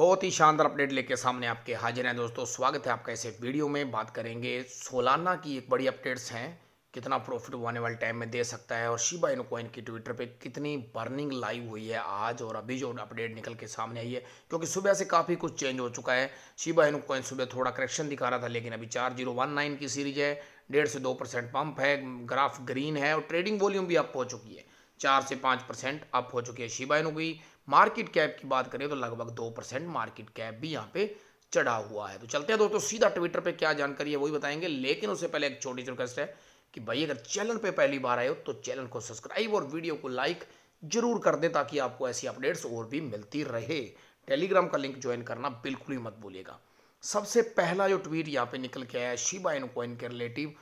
बहुत ही शानदार अपडेट लेके सामने आपके हाजिर हैं दोस्तों स्वागत है आपका ऐसे वीडियो में बात करेंगे सोलाना की एक बड़ी अपडेट्स हैं कितना प्रॉफिट वो आने वाले टाइम में दे सकता है और शिबा इनकोइन की ट्विटर पे कितनी बर्निंग लाइव हुई है आज और अभी जो अपडेट निकल के सामने आई है क्योंकि सुबह से काफ़ी कुछ चेंज हो चुका है शिबा इनकोइन सुबह थोड़ा करेक्शन दिखा रहा था लेकिन अभी चार जीरो वन नाइन की सीरीज है डेढ़ से दो परसेंट पम्प है ग्राफ ग्रीन है और ट्रेडिंग वॉल्यूम भी अप हो चुकी है चार से पाँच परसेंट अप हो चुकी है शिबा इनू मार्केट कैप की बात करें तो लगभग दो परसेंट मार्केट कैप भी यहाँ पे चढ़ा हुआ है तो चलते हैं दोस्तों सीधा ट्विटर पे क्या जानकारी है वही बताएंगे लेकिन उससे पहले एक छोटी सी रिक्वेस्ट है कि भाई अगर चैनल पे पहली बार आए हो तो चैनल को सब्सक्राइब और वीडियो को लाइक जरूर कर दें ताकि आपको ऐसी अपडेट्स और भी मिलती रहे टेलीग्राम का लिंक ज्वाइन करना बिल्कुल ही मत भूलिएगा सबसे पहला जो ट्वीट यहाँ पे निकल के आया है शिबा इन कॉइन के रिलेटिव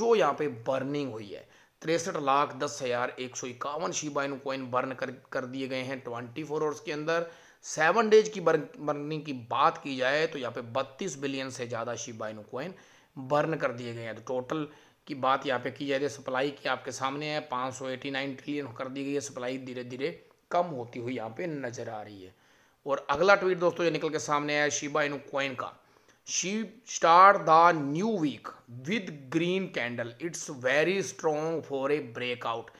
जो यहाँ पे बर्निंग हुई है तिरसठ लाख दस हज़ार एक सौ इक्यावन शिबाइन कोइन बर्न कर कर दिए गए हैं ट्वेंटी फोर आवर्स के अंदर सेवन डेज की बर्न बर्निंग की बात की जाए तो यहाँ पे बत्तीस बिलियन से ज़्यादा शिबाइन कोइन बर्न कर दिए गए हैं तो टोटल की बात यहाँ पे की जाए सप्लाई की आपके सामने है पाँच सौ एटी नाइन ट्रिलियन कर दी गई है सप्लाई धीरे धीरे कम होती हुई यहाँ पे नज़र आ रही है और अगला ट्वीट दोस्तों ये निकल के सामने आया शिबा इनू कोइन का शी start the new week with green candle it's very strong for a breakout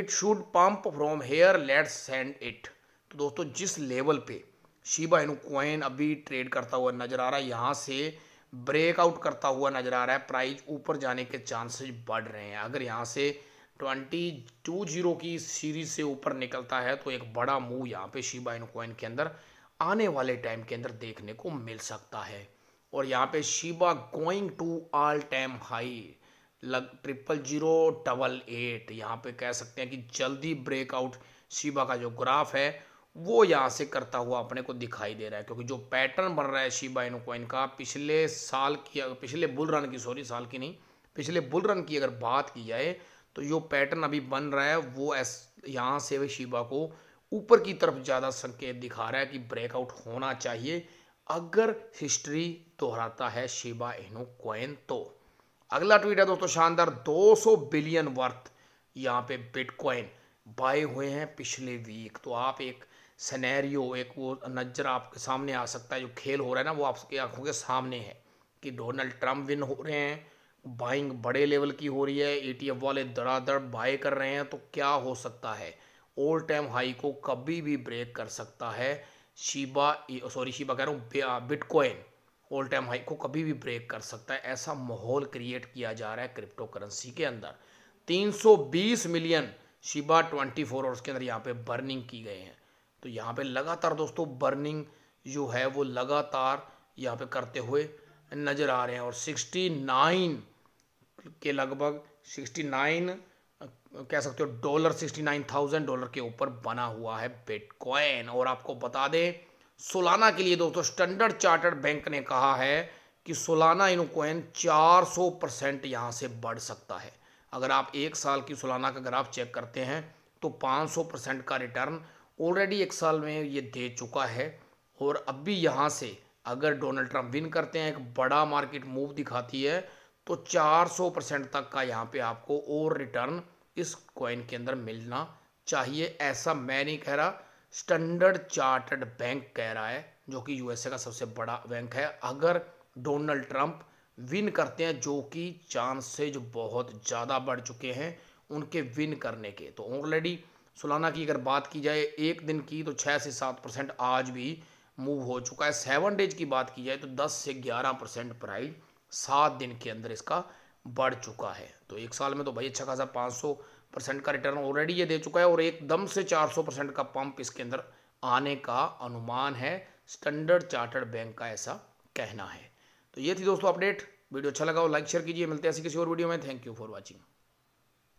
it should pump from here let's send it तो दोस्तों जिस लेवल पे शिबा इनू क्वाइन अभी ट्रेड करता हुआ नज़र आ रहा है यहाँ से ब्रेकआउट करता हुआ नज़र आ रहा है प्राइस ऊपर जाने के चांसेस बढ़ रहे हैं अगर यहाँ से ट्वेंटी टू जीरो की सीरीज से ऊपर निकलता है तो एक बड़ा मूव यहाँ पे शिबा इनू क्वाइन के अंदर आने वाले टाइम के अंदर देखने को मिल सकता है और यहाँ पे Shiba going to all time high लग ट्रिपल जीरो डबल एट यहाँ पे कह सकते हैं कि जल्दी ब्रेकआउट शिबा का जो ग्राफ है वो यहाँ से करता हुआ अपने को दिखाई दे रहा है क्योंकि जो पैटर्न बन रहा है शिबा इनो कोइन का पिछले साल की पिछले बुल रन की सॉरी साल की नहीं पिछले बुल रन की अगर बात की जाए तो जो पैटर्न अभी बन रहा है वो एस यहाँ से शिबा को ऊपर की तरफ ज़्यादा संकेत दिखा रहा है कि ब्रेकआउट होना चाहिए अगर हिस्ट्री दोहराता है शिबा इनू क्वेन तो अगला ट्वीट है दोस्तों शानदार 200 बिलियन वर्थ यहाँ पे बिटकॉइन बाय हुए हैं पिछले वीक तो आप एक सनेरियो एक वो नज़र आपके सामने आ सकता है जो खेल हो रहा है ना वो आपकी आंखों के सामने है कि डोनाल्ड ट्रंप विन हो रहे हैं बाइंग बड़े लेवल की हो रही है ए e वाले दड़ादड़ बाय कर रहे हैं तो क्या हो सकता है ओल्ड टाइम हाई को कभी भी ब्रेक कर सकता है शीबा सॉरी शिबा कह रहा हूँ बिटकॉइन ऑल टाइम हाई को कभी भी ब्रेक कर सकता है ऐसा माहौल क्रिएट किया जा रहा है क्रिप्टो करेंसी के अंदर 320 मिलियन शिबा 24 फोर आवर्स के अंदर यहाँ पे बर्निंग की गई हैं तो यहाँ पे लगातार दोस्तों बर्निंग जो है वो लगातार यहाँ पे करते हुए नज़र आ रहे हैं और 69 के लगभग 69 कह सकते हो dollar sixty nine thousand dollar के ऊपर बना हुआ है बिटकॉइन और आपको बता दें सोलाना के लिए दोस्तों स्टैंडर्ड चार्टर्ड बैंक ने कहा है कि सोलाना इनोकॉइन चार सौ परसेंट यहाँ से बढ़ सकता है अगर आप एक साल की सोलाना का ग्राफ चेक करते हैं तो पाँच सौ परसेंट का रिटर्न ऑलरेडी एक साल में ये दे चुका है और अब भी यहाँ से अगर डोनाल्ड ट्रंप विन करते हैं एक बड़ा मार्केट मूव दिखाती है तो 400 परसेंट तक का यहाँ पे आपको और रिटर्न इस कॉइन के अंदर मिलना चाहिए ऐसा मैं नहीं कह रहा स्टैंडर्ड चार्टर्ड बैंक कह रहा है जो कि यूएसए का सबसे बड़ा बैंक है अगर डोनाल्ड ट्रंप विन करते हैं जो कि चांसेज बहुत ज़्यादा बढ़ चुके हैं उनके विन करने के तो ऑलरेडी सुलाना की अगर बात की जाए एक दिन की तो छः से सात परसेंट आज भी मूव हो चुका है सेवन डेज की बात की जाए तो दस से ग्यारह परसेंट प्राइज सात दिन के अंदर इसका बढ़ चुका है तो एक साल में तो भाई अच्छा खासा पाँच सौ परसेंट का रिटर्न ऑलरेडी ये दे चुका है और एकदम से चार सौ परसेंट का पंप इसके अंदर आने का अनुमान है स्टैंडर्ड चार्टर्ड बैंक का ऐसा कहना है तो ये थी दोस्तों अपडेट वीडियो अच्छा लगा हो लाइक शेयर कीजिए मिलते हैं ऐसी किसी और वीडियो में थैंक यू फॉर वॉचिंग